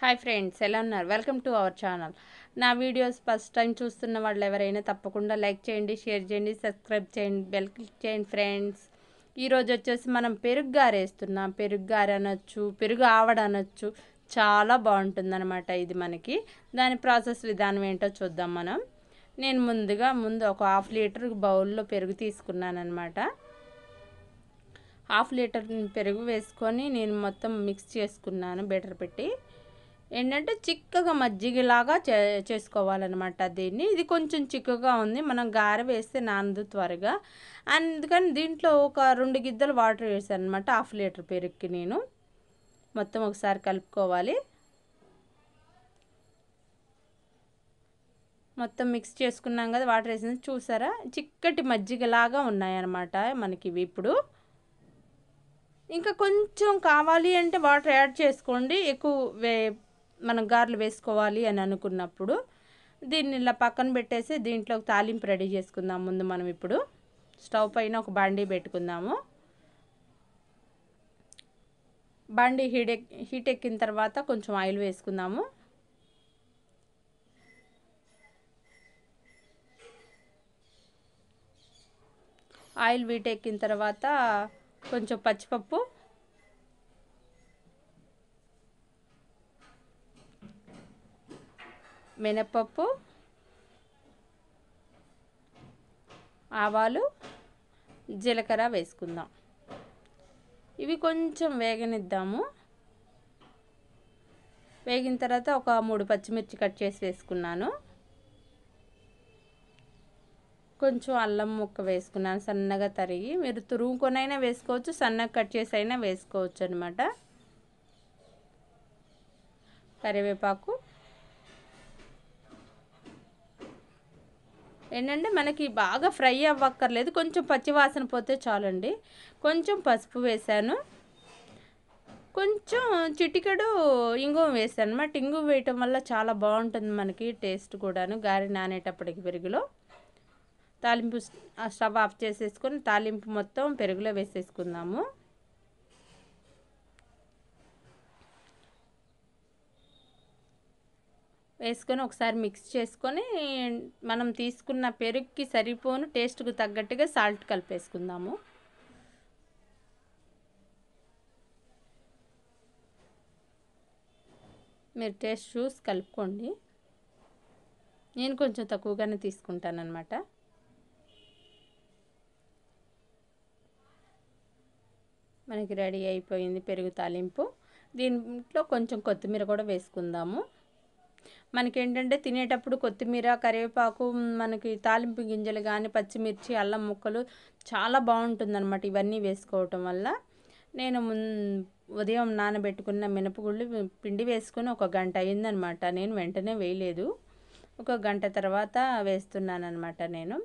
hi friends ఎలా ఉన్నారు welcome to our channel నా వీడియోస్ ఫస్ట్ టైం చూస్తున్న వాళ్ళు ఎవరైనా తప్పకుండా లైక్ చేయండి షేర్ చేయండి సబ్స్క్రైబ్ చేయండి బెల్ క్లిక్ చేయండి ఫ్రెండ్స్ ఈరోజు వచ్చేసి మనం పెరుగు గారేస్తున్నాం పెరుగు గారు అనొచ్చు పెరుగు ఆవడ అనొచ్చు చాలా బాగుంటుందన్నమాట ఇది మనకి దాని ప్రాసెస్ విధానం ఏంటో చూద్దాం మనం నేను ముందుగా ముందు ఒక హాఫ్ లీటర్ బౌల్లో పెరుగు తీసుకున్నాను అనమాట హాఫ్ లీటర్ పెరుగు వేసుకొని నేను మొత్తం మిక్స్ చేసుకున్నాను బెటర్ పెట్టి ఏంటంటే చిక్కగా మజ్జిగలాగా చే చేసుకోవాలన్నమాట దీన్ని ఇది కొంచెం చిక్కగా ఉంది మనం గార వేస్తే నానదు త్వరగా అందుకని దీంట్లో ఒక రెండు గిద్దలు వాటర్ వేసాను అనమాట హాఫ్ లీటర్ పెరుగుకి నేను మొత్తం ఒకసారి కలుపుకోవాలి మొత్తం మిక్స్ చేసుకున్నాం కదా వాటర్ వేసింది చూసారా చిక్కటి మజ్జిగలాగా ఉన్నాయన్నమాట మనకి ఇవి ఇప్పుడు ఇంకా కొంచెం కావాలి అంటే వాటర్ యాడ్ చేసుకోండి ఎక్కువ మనం గారెలు వేసుకోవాలి అని అనుకున్నప్పుడు దీన్ని ఇలా పక్కన పెట్టేసి దీంట్లో తాలింపు రెడీ చేసుకుందాం ముందు మనం ఇప్పుడు స్టవ్ పైన ఒక బండి పెట్టుకుందాము బండి హీట్ హీట్ ఎక్కిన తర్వాత కొంచెం ఆయిల్ వేసుకుందాము ఆయిల్ వీటెక్కిన తర్వాత కొంచెం పచ్చిపప్పు మినపప్పు ఆవాలు జీలకర్ర వేసుకుందాం ఇవి కొంచెం వేగనిద్దాము వేగిన తర్వాత ఒక మూడు పచ్చిమిర్చి కట్ చేసి వేసుకున్నాను కొంచెం అల్లం ముక్క వేసుకున్నాను సన్నగా తరిగి మీరు తురుముకొనైనా వేసుకోవచ్చు సన్నగా కట్ చేసి అయినా వేసుకోవచ్చు అనమాట కరివేపాకు ఏంటంటే మనకి బాగా ఫ్రై అవ్వక్కర్లేదు కొంచెం పచ్చివాసన పోతే చాలండి కొంచెం పసుపు వేశాను కొంచెం చిటికెడు ఇంగువం వేసాను అనమాట ఇంగువ వేయటం వల్ల చాలా బాగుంటుంది మనకి టేస్ట్ కూడాను గారి నానేటప్పటికి పెరుగులో తాలింపు స్టవ్ ఆఫ్ చేసేసుకొని తాలింపు మొత్తం పెరుగులో వేసేసుకుందాము వేసుకొని ఒకసారి మిక్స్ చేసుకొని మనం తీసుకున్న పెరుగుకి సరిపోను టేస్ట్కు తగ్గట్టుగా సాల్ట్ కలిపేసుకుందాము మీరు టేస్ట్ చూసి కలుపుకోండి నేను కొంచెం తక్కువగానే తీసుకుంటానమాట మనకి రెడీ అయిపోయింది పెరుగు తాలింపు దీంట్లో కొంచెం కొత్తిమీర కూడా వేసుకుందాము మనకి ఏంటంటే తినేటప్పుడు కొత్తిమీర కరివేపాకు మనకి తాలింపు గింజలు కానీ పచ్చిమిర్చి అల్లం ముక్కలు చాలా బాగుంటుంది అనమాట ఇవన్నీ వేసుకోవటం వల్ల నేను ఉదయం నానబెట్టుకున్న మినపగుళ్ళు పిండి వేసుకుని ఒక గంట అయిందనమాట నేను వెంటనే వేయలేదు ఒక గంట తర్వాత వేస్తున్నానమాట నేను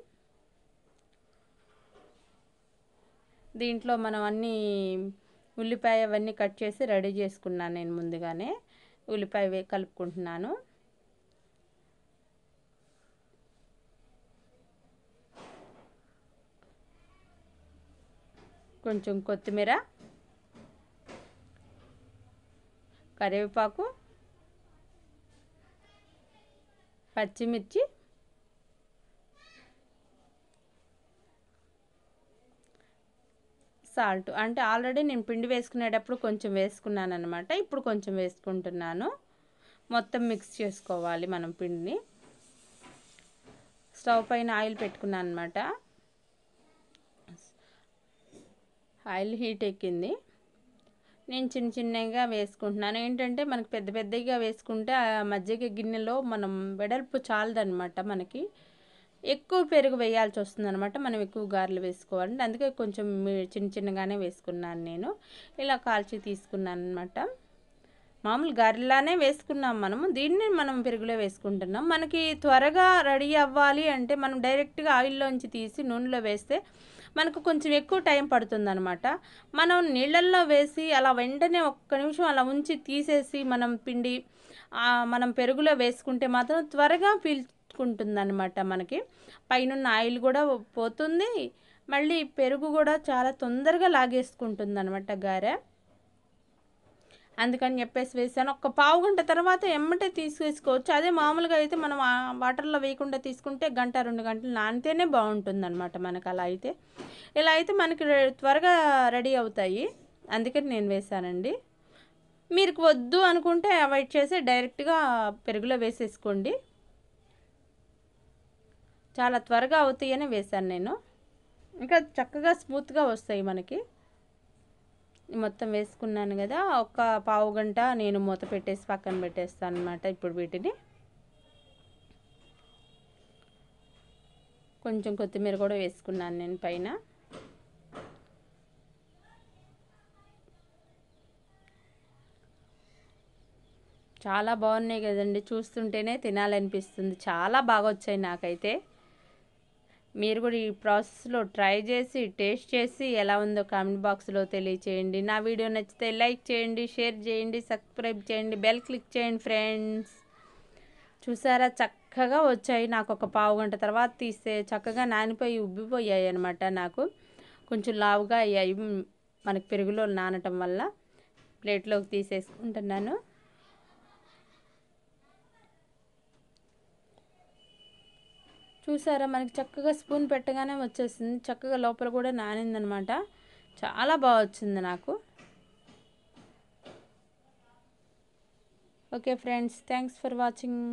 దీంట్లో మనం అన్నీ ఉల్లిపాయ అవన్నీ కట్ చేసి రెడీ చేసుకున్నాను నేను ముందుగానే ఉల్లిపాయ కలుపుకుంటున్నాను కొంచెం కొత్తిమీర కరివేపాకు పచ్చిమిర్చి సాల్ట్ అంటే ఆల్రెడీ నేను పిండి వేసుకునేటప్పుడు కొంచెం వేసుకున్నాను అనమాట ఇప్పుడు కొంచెం వేసుకుంటున్నాను మొత్తం మిక్స్ చేసుకోవాలి మనం పిండిని స్టవ్ పైన ఆయిల్ పెట్టుకున్నాను అనమాట ఆయిల్ హీట్ ఎక్కింది నేను చిన్న చిన్నగా వేసుకుంటున్నాను ఏంటంటే మనకి పెద్ద పెద్దగా వేసుకుంటే ఆ మజ్జిగ గిన్నెలో మనం వెడల్పు చాలదనమాట మనకి ఎక్కువ పెరుగు వేయాల్సి వస్తుంది అనమాట మనం ఎక్కువ గారెలు వేసుకోవాలంటే అందుకే కొంచెం చిన్న చిన్నగానే వేసుకున్నాను నేను ఇలా కాల్చి తీసుకున్నాను అనమాట మామూలు గారెలానే వేసుకున్నాం మనము దీన్ని మనం పెరుగులో వేసుకుంటున్నాం మనకి త్వరగా రెడీ అవ్వాలి అంటే మనం డైరెక్ట్గా ఆయిల్లోంచి తీసి నూనెలో వేస్తే మనకు కొంచెం ఎక్కువ టైం పడుతుందనమాట మనం నీళ్ళల్లో వేసి అలా వెంటనే ఒక్క నిమిషం అలా ఉంచి తీసేసి మనం పిండి మనం పెరుగులో వేసుకుంటే మాత్రం త్వరగా పీల్చుకుంటుందనమాట మనకి పైన ఆయిల్ కూడా పోతుంది మళ్ళీ పెరుగు కూడా చాలా తొందరగా లాగేసుకుంటుంది అనమాట గారె అందుకని చెప్పేసి వేసాను ఒక పావు గంట తర్వాత ఎమ్మటే తీసుకేసుకోవచ్చు అదే మామూలుగా అయితే మనం వాటర్లో వేయకుండా తీసుకుంటే గంట రెండు గంటలు నానితేనే అనమాట మనకు అలా అయితే ఇలా అయితే మనకి త్వరగా రెడీ అవుతాయి అందుకని నేను వేశానండి మీరు వద్దు అనుకుంటే అవాయిడ్ చేసి డైరెక్ట్గా పెరుగులో వేసేసుకోండి చాలా త్వరగా అవుతాయని వేశాను నేను ఇంకా చక్కగా స్మూత్గా వస్తాయి మనకి మొత్తం వేసుకున్నాను కదా ఒక పావు గంట నేను మూత పెట్టేసి పక్కన పెట్టేస్తాను అనమాట ఇప్పుడు వీటిని కొంచెం కొత్తిమీర కూడా వేసుకున్నాను నేను పైన చాలా బాగున్నాయి కదండి చూస్తుంటేనే తినాలనిపిస్తుంది చాలా బాగా వచ్చాయి నాకైతే మీరు కూడా ఈ ప్రాసెస్లో ట్రై చేసి టేస్ట్ చేసి ఎలా ఉందో కామెంట్ బాక్స్లో తెలియచేయండి నా వీడియో నచ్చితే లైక్ చేయండి షేర్ చేయండి సబ్స్క్రైబ్ చేయండి బెల్ క్లిక్ చేయండి ఫ్రెండ్స్ చూసారా చక్కగా వచ్చాయి నాకు ఒక పావు గంట తర్వాత తీస్తే చక్కగా నానిపోయి ఉబ్బిపోయాయి అనమాట నాకు కొంచెం లావుగా అయ్యాయి మనకి పెరుగులో నానటం వల్ల ప్లేట్లోకి తీసేసుకుంటున్నాను చూసారా మనకి చక్కగా స్పూన్ పెట్టగానే వచ్చేసింది చక్కగా లోపల కూడా నానిందనమాట చాలా బాగా వచ్చింది నాకు okay friends thanks for watching